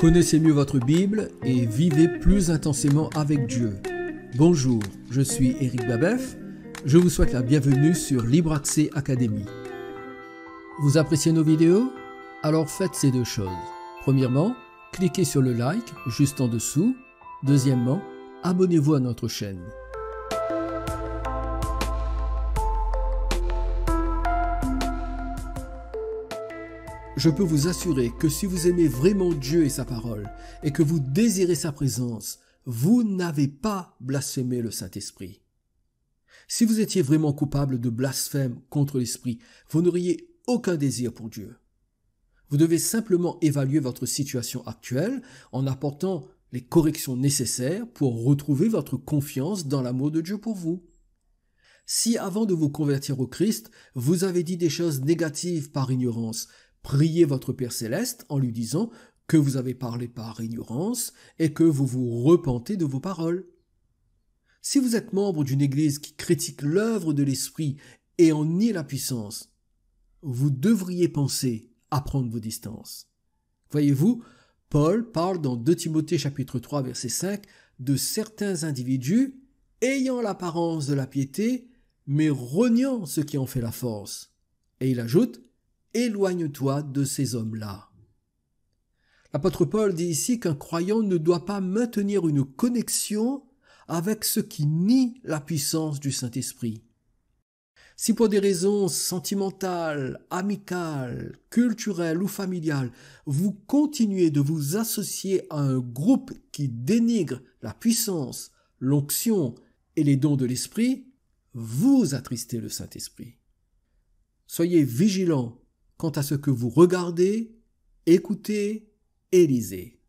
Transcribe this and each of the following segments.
Connaissez mieux votre Bible et vivez plus intensément avec Dieu. Bonjour, je suis Eric Babeuf. Je vous souhaite la bienvenue sur Libre Accès Academy. Vous appréciez nos vidéos Alors faites ces deux choses. Premièrement, cliquez sur le like juste en dessous. Deuxièmement, abonnez-vous à notre chaîne. Je peux vous assurer que si vous aimez vraiment Dieu et sa parole, et que vous désirez sa présence, vous n'avez pas blasphémé le Saint-Esprit. Si vous étiez vraiment coupable de blasphème contre l'Esprit, vous n'auriez aucun désir pour Dieu. Vous devez simplement évaluer votre situation actuelle en apportant les corrections nécessaires pour retrouver votre confiance dans l'amour de Dieu pour vous. Si avant de vous convertir au Christ, vous avez dit des choses négatives par ignorance, Priez votre Père céleste en lui disant que vous avez parlé par ignorance et que vous vous repentez de vos paroles. Si vous êtes membre d'une Église qui critique l'œuvre de l'Esprit et en nie la puissance, vous devriez penser à prendre vos distances. Voyez-vous, Paul parle dans 2 Timothée chapitre 3 verset 5 de certains individus ayant l'apparence de la piété, mais reniant ce qui en fait la force. Et il ajoute, Éloigne-toi de ces hommes-là. L'apôtre Paul dit ici qu'un croyant ne doit pas maintenir une connexion avec ceux qui nie la puissance du Saint-Esprit. Si pour des raisons sentimentales, amicales, culturelles ou familiales, vous continuez de vous associer à un groupe qui dénigre la puissance, l'onction et les dons de l'Esprit, vous attristez le Saint-Esprit. Soyez vigilants quant à ce que vous regardez, écoutez et lisez.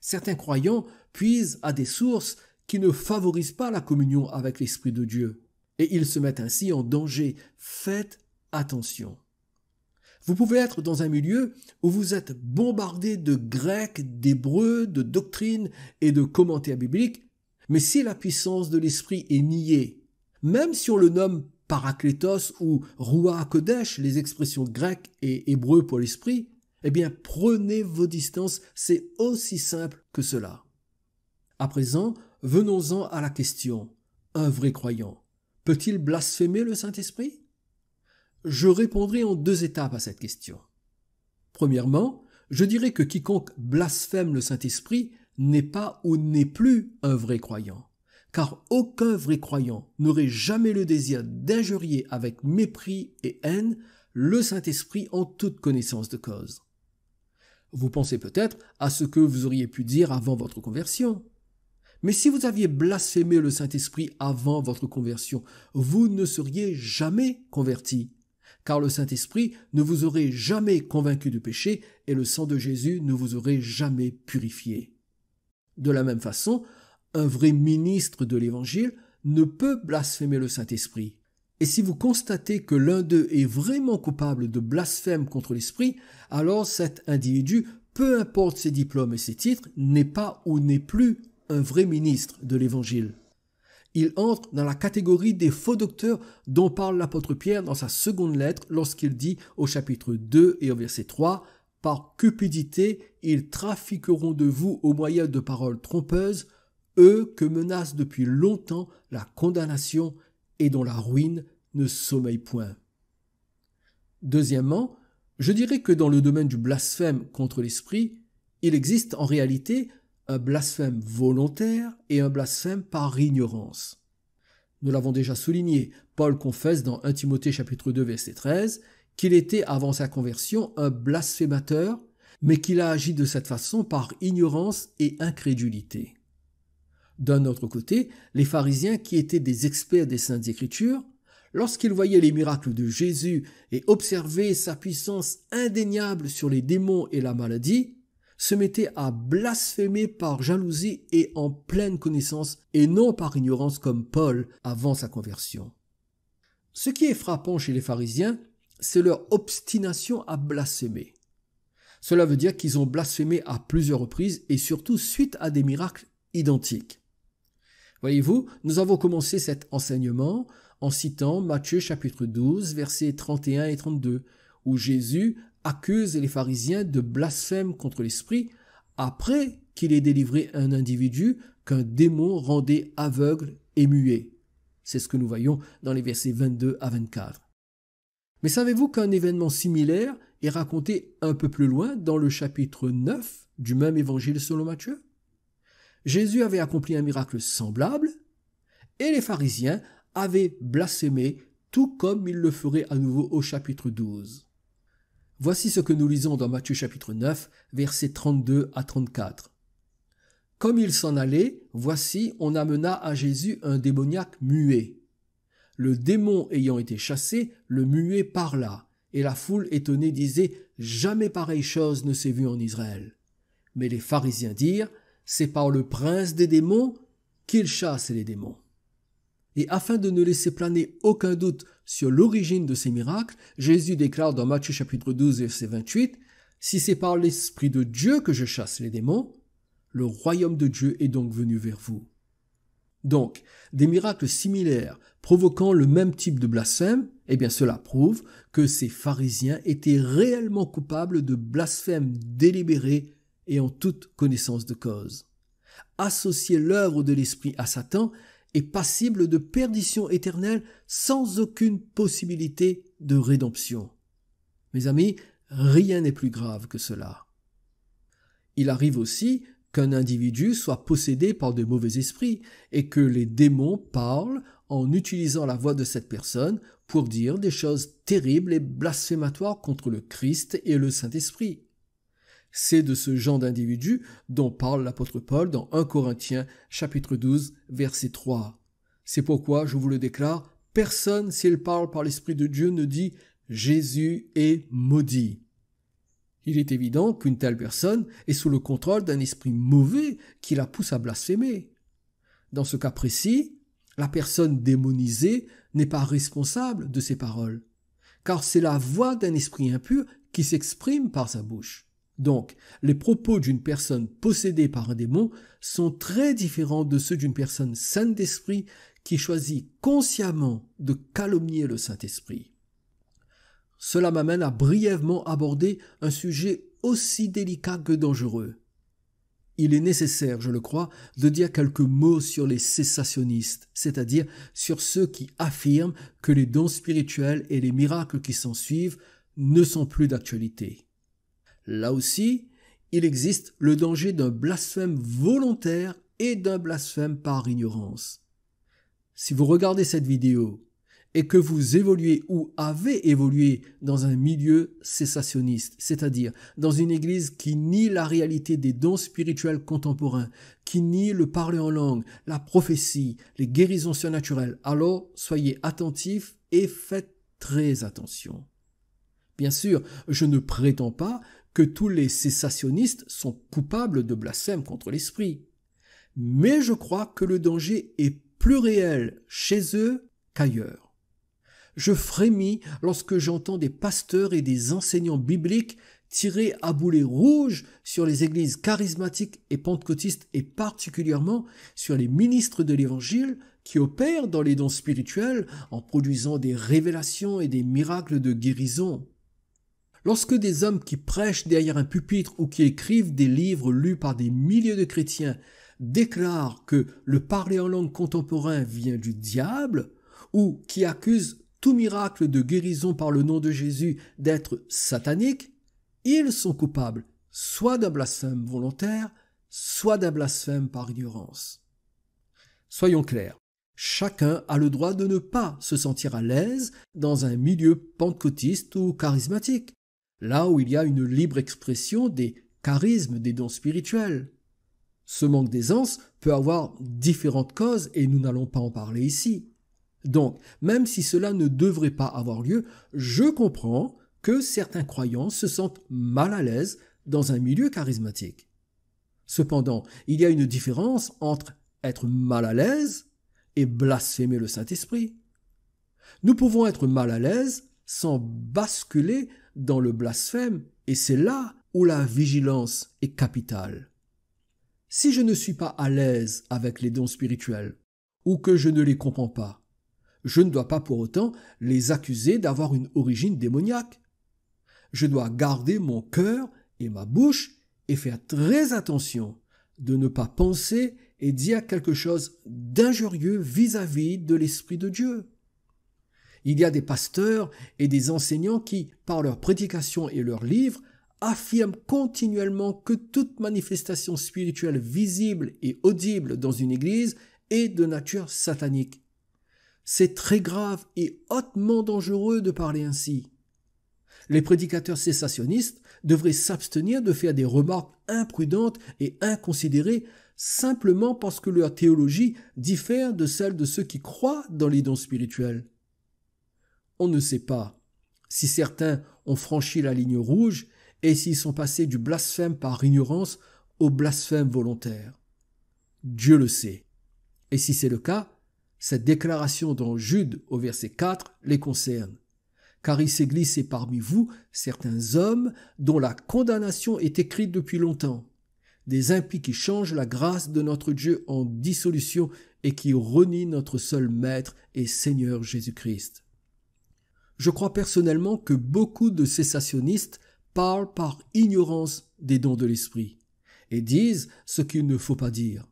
Certains croyants puisent à des sources qui ne favorisent pas la communion avec l'Esprit de Dieu, et ils se mettent ainsi en danger. Faites attention. Vous pouvez être dans un milieu où vous êtes bombardé de grecs, d'hébreux, de doctrines et de commentaires bibliques, mais si la puissance de l'esprit est niée, même si on le nomme Paraclétos ou Roua Kodesh, les expressions grecques et hébreux pour l'esprit, eh bien prenez vos distances, c'est aussi simple que cela. À présent, venons-en à la question. Un vrai croyant peut-il blasphémer le Saint-Esprit Je répondrai en deux étapes à cette question. Premièrement, je dirais que quiconque blasphème le Saint-Esprit n'est pas ou n'est plus un vrai croyant car aucun vrai croyant n'aurait jamais le désir d'injurier avec mépris et haine le Saint-Esprit en toute connaissance de cause. Vous pensez peut-être à ce que vous auriez pu dire avant votre conversion. Mais si vous aviez blasphémé le Saint-Esprit avant votre conversion, vous ne seriez jamais converti, car le Saint-Esprit ne vous aurait jamais convaincu du péché et le sang de Jésus ne vous aurait jamais purifié. De la même façon, un vrai ministre de l'Évangile ne peut blasphémer le Saint-Esprit. Et si vous constatez que l'un d'eux est vraiment coupable de blasphème contre l'Esprit, alors cet individu, peu importe ses diplômes et ses titres, n'est pas ou n'est plus un vrai ministre de l'Évangile. Il entre dans la catégorie des faux docteurs dont parle l'apôtre Pierre dans sa seconde lettre lorsqu'il dit au chapitre 2 et au verset 3 Par cupidité, ils trafiqueront de vous au moyen de paroles trompeuses eux que menace depuis longtemps la condamnation et dont la ruine ne sommeille point. Deuxièmement, je dirais que dans le domaine du blasphème contre l'esprit, il existe en réalité un blasphème volontaire et un blasphème par ignorance. Nous l'avons déjà souligné, Paul confesse dans 1 Timothée chapitre 2 verset 13 qu'il était avant sa conversion un blasphémateur, mais qu'il a agi de cette façon par ignorance et incrédulité. D'un autre côté, les pharisiens, qui étaient des experts des saintes écritures, lorsqu'ils voyaient les miracles de Jésus et observaient sa puissance indéniable sur les démons et la maladie, se mettaient à blasphémer par jalousie et en pleine connaissance et non par ignorance comme Paul avant sa conversion. Ce qui est frappant chez les pharisiens, c'est leur obstination à blasphémer. Cela veut dire qu'ils ont blasphémé à plusieurs reprises et surtout suite à des miracles identiques. Voyez-vous, nous avons commencé cet enseignement en citant Matthieu chapitre 12, versets 31 et 32, où Jésus accuse les pharisiens de blasphème contre l'Esprit après qu'il ait délivré un individu qu'un démon rendait aveugle et muet. C'est ce que nous voyons dans les versets 22 à 24. Mais savez-vous qu'un événement similaire est raconté un peu plus loin dans le chapitre 9 du même évangile selon Matthieu Jésus avait accompli un miracle semblable, et les pharisiens avaient blasphémé, tout comme ils le feraient à nouveau au chapitre 12. Voici ce que nous lisons dans Matthieu chapitre 9, versets 32 à 34. Comme il s'en allait, voici, on amena à Jésus un démoniaque muet. Le démon ayant été chassé, le muet parla, et la foule étonnée disait Jamais pareille chose ne s'est vue en Israël. Mais les pharisiens dirent c'est par le prince des démons qu'il chasse les démons. Et afin de ne laisser planer aucun doute sur l'origine de ces miracles, Jésus déclare dans Matthieu chapitre 12 verset 28 Si c'est par l'Esprit de Dieu que je chasse les démons, le royaume de Dieu est donc venu vers vous. Donc, des miracles similaires provoquant le même type de blasphème, eh bien cela prouve que ces pharisiens étaient réellement coupables de blasphèmes délibérés et en toute connaissance de cause. Associer l'œuvre de l'Esprit à Satan est passible de perdition éternelle sans aucune possibilité de rédemption. Mes amis, rien n'est plus grave que cela. Il arrive aussi qu'un individu soit possédé par de mauvais esprits et que les démons parlent en utilisant la voix de cette personne pour dire des choses terribles et blasphématoires contre le Christ et le Saint-Esprit. C'est de ce genre d'individu dont parle l'apôtre Paul dans 1 Corinthiens chapitre 12 verset 3. C'est pourquoi je vous le déclare, personne s'il parle par l'Esprit de Dieu ne dit Jésus est maudit. Il est évident qu'une telle personne est sous le contrôle d'un esprit mauvais qui la pousse à blasphémer. Dans ce cas précis, la personne démonisée n'est pas responsable de ses paroles, car c'est la voix d'un esprit impur qui s'exprime par sa bouche. Donc, les propos d'une personne possédée par un démon sont très différents de ceux d'une personne sainte d'esprit qui choisit consciemment de calomnier le Saint-Esprit. Cela m'amène à brièvement aborder un sujet aussi délicat que dangereux. Il est nécessaire, je le crois, de dire quelques mots sur les cessationnistes, c'est-à-dire sur ceux qui affirment que les dons spirituels et les miracles qui s'en suivent ne sont plus d'actualité. Là aussi, il existe le danger d'un blasphème volontaire et d'un blasphème par ignorance. Si vous regardez cette vidéo et que vous évoluez ou avez évolué dans un milieu cessationniste, c'est-à-dire dans une église qui nie la réalité des dons spirituels contemporains, qui nie le parler en langue, la prophétie, les guérisons surnaturelles, alors soyez attentifs et faites très attention. Bien sûr, je ne prétends pas que tous les cessationnistes sont coupables de blasphème contre l'esprit. Mais je crois que le danger est plus réel chez eux qu'ailleurs. Je frémis lorsque j'entends des pasteurs et des enseignants bibliques tirer à boulet rouge sur les églises charismatiques et pentecôtistes et particulièrement sur les ministres de l'Évangile qui opèrent dans les dons spirituels en produisant des révélations et des miracles de guérison. Lorsque des hommes qui prêchent derrière un pupitre ou qui écrivent des livres lus par des milliers de chrétiens déclarent que le parler en langue contemporain vient du diable, ou qui accusent tout miracle de guérison par le nom de Jésus d'être satanique, ils sont coupables soit d'un blasphème volontaire, soit d'un blasphème par ignorance. Soyons clairs, chacun a le droit de ne pas se sentir à l'aise dans un milieu pentecôtiste ou charismatique là où il y a une libre expression des charismes des dons spirituels. Ce manque d'aisance peut avoir différentes causes et nous n'allons pas en parler ici. Donc, même si cela ne devrait pas avoir lieu, je comprends que certains croyants se sentent mal à l'aise dans un milieu charismatique. Cependant, il y a une différence entre être mal à l'aise et blasphémer le Saint-Esprit. Nous pouvons être mal à l'aise sans basculer dans le blasphème, et c'est là où la vigilance est capitale. Si je ne suis pas à l'aise avec les dons spirituels, ou que je ne les comprends pas, je ne dois pas pour autant les accuser d'avoir une origine démoniaque. Je dois garder mon cœur et ma bouche et faire très attention de ne pas penser et dire quelque chose d'injurieux vis-à-vis de l'Esprit de Dieu. Il y a des pasteurs et des enseignants qui, par leurs prédications et leurs livres, affirment continuellement que toute manifestation spirituelle visible et audible dans une église est de nature satanique. C'est très grave et hautement dangereux de parler ainsi. Les prédicateurs cessationnistes devraient s'abstenir de faire des remarques imprudentes et inconsidérées simplement parce que leur théologie diffère de celle de ceux qui croient dans les dons spirituels. On ne sait pas si certains ont franchi la ligne rouge et s'ils sont passés du blasphème par ignorance au blasphème volontaire. Dieu le sait. Et si c'est le cas, cette déclaration dans Jude au verset 4 les concerne. Car il s'est glissé parmi vous certains hommes dont la condamnation est écrite depuis longtemps, des impies qui changent la grâce de notre Dieu en dissolution et qui renient notre seul Maître et Seigneur Jésus-Christ. Je crois personnellement que beaucoup de cessationnistes parlent par ignorance des dons de l'esprit et disent ce qu'il ne faut pas dire.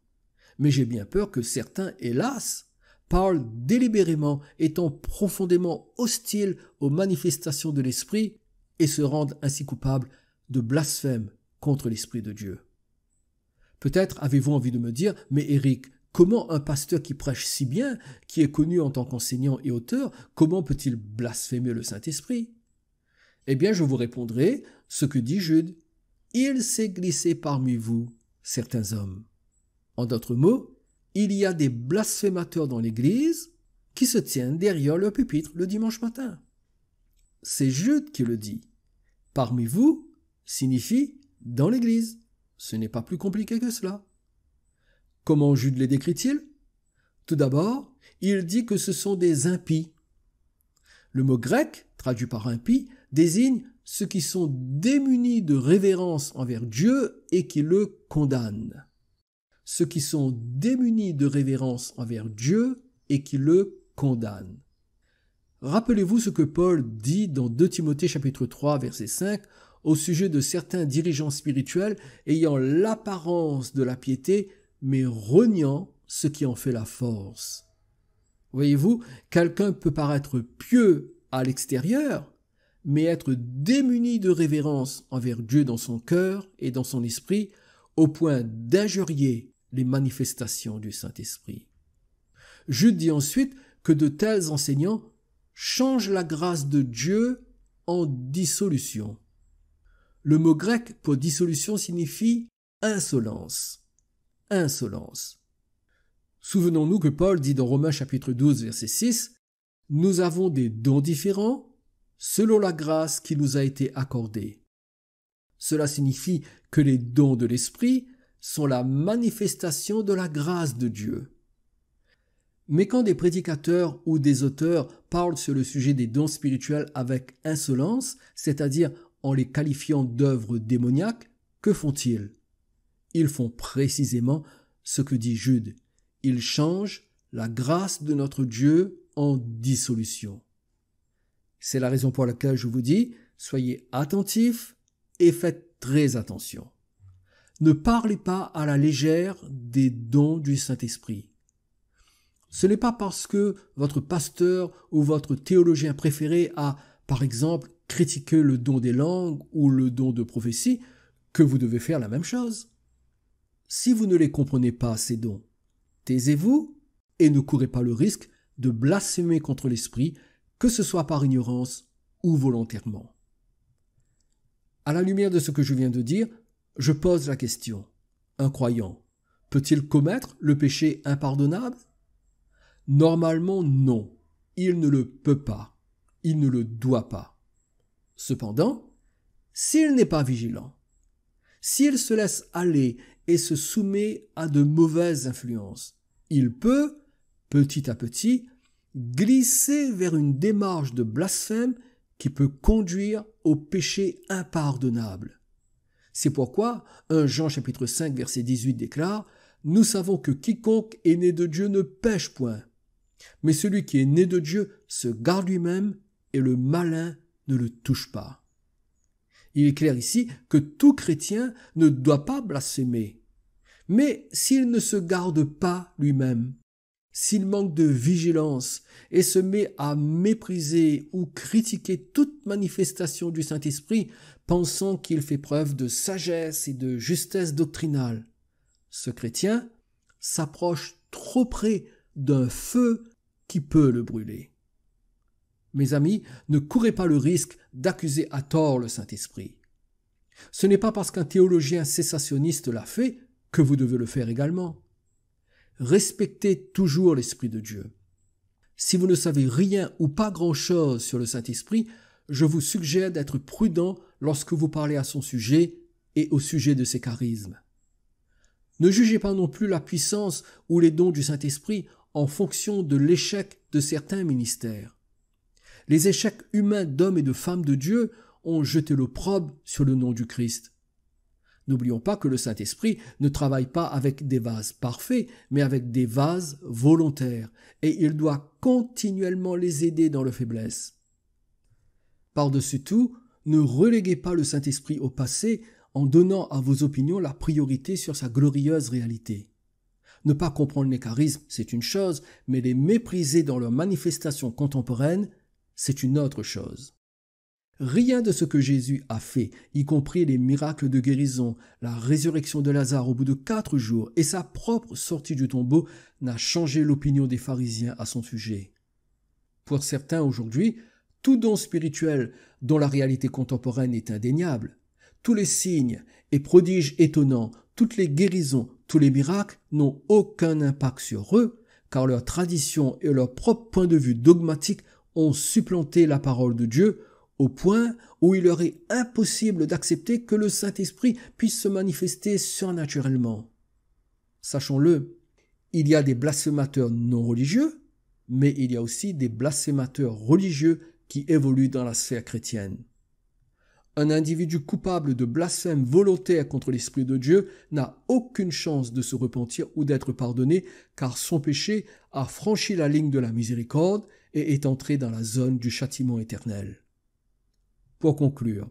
Mais j'ai bien peur que certains, hélas, parlent délibérément, étant profondément hostiles aux manifestations de l'esprit et se rendent ainsi coupables de blasphème contre l'esprit de Dieu. Peut-être avez-vous envie de me dire, mais Eric, Comment un pasteur qui prêche si bien, qui est connu en tant qu'enseignant et auteur, comment peut-il blasphémer le Saint-Esprit Eh bien, je vous répondrai ce que dit Jude. Il s'est glissé parmi vous, certains hommes. En d'autres mots, il y a des blasphémateurs dans l'Église qui se tiennent derrière leur pupitre le dimanche matin. C'est Jude qui le dit. Parmi vous signifie dans l'Église. Ce n'est pas plus compliqué que cela. Comment Jude les décrit-il Tout d'abord, il dit que ce sont des impies. Le mot grec, traduit par impie, désigne ceux qui sont démunis de révérence envers Dieu et qui le condamnent. Ceux qui sont démunis de révérence envers Dieu et qui le condamnent. Rappelez-vous ce que Paul dit dans 2 Timothée chapitre 3 verset 5 au sujet de certains dirigeants spirituels ayant l'apparence de la piété mais reniant ce qui en fait la force. Voyez-vous, quelqu'un peut paraître pieux à l'extérieur, mais être démuni de révérence envers Dieu dans son cœur et dans son esprit, au point d'injurier les manifestations du Saint-Esprit. Jude dit ensuite que de tels enseignants changent la grâce de Dieu en dissolution. Le mot grec pour dissolution signifie insolence insolence. Souvenons-nous que Paul dit dans Romains chapitre 12 verset 6 Nous avons des dons différents selon la grâce qui nous a été accordée. Cela signifie que les dons de l'Esprit sont la manifestation de la grâce de Dieu. Mais quand des prédicateurs ou des auteurs parlent sur le sujet des dons spirituels avec insolence, c'est-à-dire en les qualifiant d'œuvres démoniaques, que font-ils ils font précisément ce que dit Jude. Ils changent la grâce de notre Dieu en dissolution. C'est la raison pour laquelle je vous dis, soyez attentifs et faites très attention. Ne parlez pas à la légère des dons du Saint-Esprit. Ce n'est pas parce que votre pasteur ou votre théologien préféré a, par exemple, critiqué le don des langues ou le don de prophétie que vous devez faire la même chose si vous ne les comprenez pas, ces dons. Taisez-vous et ne courez pas le risque de blasphémer contre l'Esprit, que ce soit par ignorance ou volontairement. À la lumière de ce que je viens de dire, je pose la question. Un croyant peut-il commettre le péché impardonnable Normalement non, il ne le peut pas, il ne le doit pas. Cependant, s'il n'est pas vigilant, s'il se laisse aller et se soumet à de mauvaises influences. Il peut, petit à petit, glisser vers une démarche de blasphème qui peut conduire au péché impardonnable. C'est pourquoi un Jean chapitre 5 verset 18 déclare Nous savons que quiconque est né de Dieu ne pêche point. Mais celui qui est né de Dieu se garde lui-même et le malin ne le touche pas. Il est clair ici que tout chrétien ne doit pas blasphémer. Mais s'il ne se garde pas lui-même, s'il manque de vigilance et se met à mépriser ou critiquer toute manifestation du Saint-Esprit, pensant qu'il fait preuve de sagesse et de justesse doctrinale, ce chrétien s'approche trop près d'un feu qui peut le brûler mes amis, ne courez pas le risque d'accuser à tort le Saint-Esprit. Ce n'est pas parce qu'un théologien cessationniste l'a fait que vous devez le faire également. Respectez toujours l'Esprit de Dieu. Si vous ne savez rien ou pas grand-chose sur le Saint-Esprit, je vous suggère d'être prudent lorsque vous parlez à son sujet et au sujet de ses charismes. Ne jugez pas non plus la puissance ou les dons du Saint-Esprit en fonction de l'échec de certains ministères. Les échecs humains d'hommes et de femmes de Dieu ont jeté l'opprobre sur le nom du Christ. N'oublions pas que le Saint-Esprit ne travaille pas avec des vases parfaits, mais avec des vases volontaires, et il doit continuellement les aider dans leur faiblesse. Par-dessus tout, ne reléguez pas le Saint-Esprit au passé en donnant à vos opinions la priorité sur sa glorieuse réalité. Ne pas comprendre les charismes, c'est une chose, mais les mépriser dans leurs manifestations contemporaines, c'est une autre chose. Rien de ce que Jésus a fait, y compris les miracles de guérison, la résurrection de Lazare au bout de quatre jours et sa propre sortie du tombeau, n'a changé l'opinion des pharisiens à son sujet. Pour certains aujourd'hui, tout don spirituel dont la réalité contemporaine est indéniable, tous les signes et prodiges étonnants, toutes les guérisons, tous les miracles n'ont aucun impact sur eux, car leur tradition et leur propre point de vue dogmatique ont supplanté la parole de Dieu au point où il leur est impossible d'accepter que le Saint-Esprit puisse se manifester surnaturellement. Sachons-le, il y a des blasphémateurs non religieux, mais il y a aussi des blasphémateurs religieux qui évoluent dans la sphère chrétienne. Un individu coupable de blasphème volontaire contre l'Esprit de Dieu n'a aucune chance de se repentir ou d'être pardonné, car son péché a franchi la ligne de la miséricorde et est entré dans la zone du châtiment éternel. Pour conclure,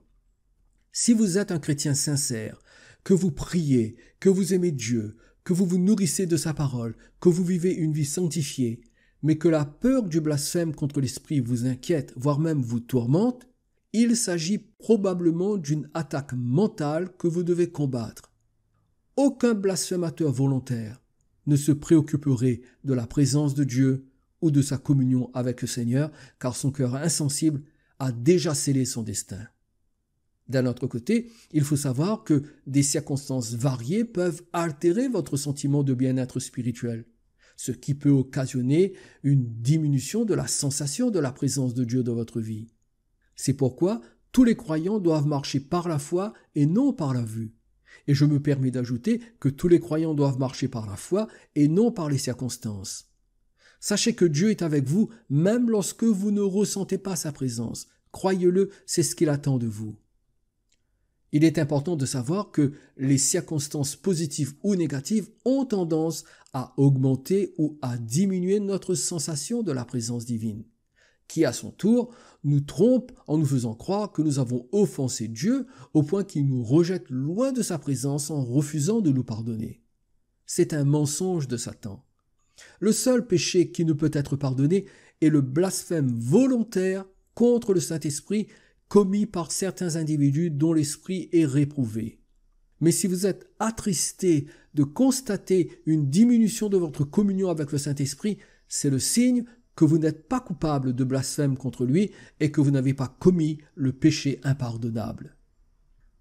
si vous êtes un chrétien sincère, que vous priez, que vous aimez Dieu, que vous vous nourrissez de sa parole, que vous vivez une vie sanctifiée, mais que la peur du blasphème contre l'Esprit vous inquiète, voire même vous tourmente, il s'agit probablement d'une attaque mentale que vous devez combattre. Aucun blasphémateur volontaire ne se préoccuperait de la présence de Dieu ou de sa communion avec le Seigneur, car son cœur insensible a déjà scellé son destin. D'un autre côté, il faut savoir que des circonstances variées peuvent altérer votre sentiment de bien-être spirituel, ce qui peut occasionner une diminution de la sensation de la présence de Dieu dans votre vie. C'est pourquoi tous les croyants doivent marcher par la foi et non par la vue. Et je me permets d'ajouter que tous les croyants doivent marcher par la foi et non par les circonstances. Sachez que Dieu est avec vous même lorsque vous ne ressentez pas sa présence. Croyez-le, c'est ce qu'il attend de vous. Il est important de savoir que les circonstances positives ou négatives ont tendance à augmenter ou à diminuer notre sensation de la présence divine, qui à son tour nous trompe en nous faisant croire que nous avons offensé Dieu au point qu'il nous rejette loin de sa présence en refusant de nous pardonner. C'est un mensonge de Satan. Le seul péché qui ne peut être pardonné est le blasphème volontaire contre le Saint-Esprit commis par certains individus dont l'esprit est réprouvé. Mais si vous êtes attristé de constater une diminution de votre communion avec le Saint-Esprit, c'est le signe que vous n'êtes pas coupable de blasphème contre lui et que vous n'avez pas commis le péché impardonnable.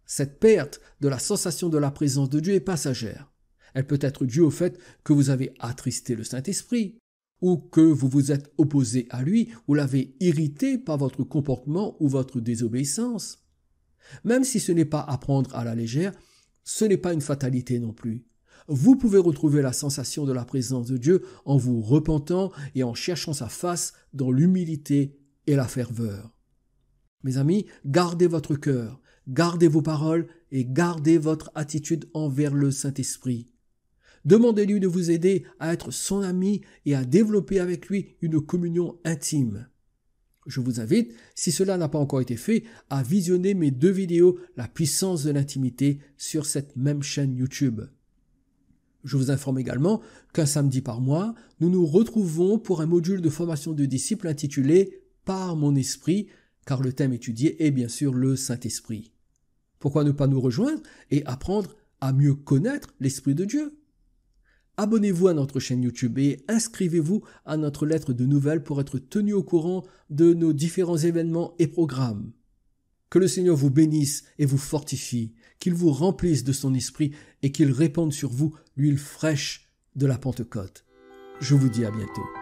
Cette perte de la sensation de la présence de Dieu est passagère. Elle peut être due au fait que vous avez attristé le Saint-Esprit, ou que vous vous êtes opposé à lui, ou l'avez irrité par votre comportement ou votre désobéissance. Même si ce n'est pas à prendre à la légère, ce n'est pas une fatalité non plus. Vous pouvez retrouver la sensation de la présence de Dieu en vous repentant et en cherchant sa face dans l'humilité et la ferveur. Mes amis, gardez votre cœur, gardez vos paroles et gardez votre attitude envers le Saint-Esprit. Demandez-lui de vous aider à être son ami et à développer avec lui une communion intime. Je vous invite, si cela n'a pas encore été fait, à visionner mes deux vidéos La puissance de l'intimité sur cette même chaîne YouTube. Je vous informe également qu'un samedi par mois, nous nous retrouvons pour un module de formation de disciples intitulé Par mon esprit, car le thème étudié est bien sûr le Saint-Esprit. Pourquoi ne pas nous rejoindre et apprendre à mieux connaître l'Esprit de Dieu abonnez-vous à notre chaîne YouTube et inscrivez-vous à notre lettre de nouvelles pour être tenu au courant de nos différents événements et programmes. Que le Seigneur vous bénisse et vous fortifie, qu'il vous remplisse de son esprit et qu'il répande sur vous l'huile fraîche de la Pentecôte. Je vous dis à bientôt.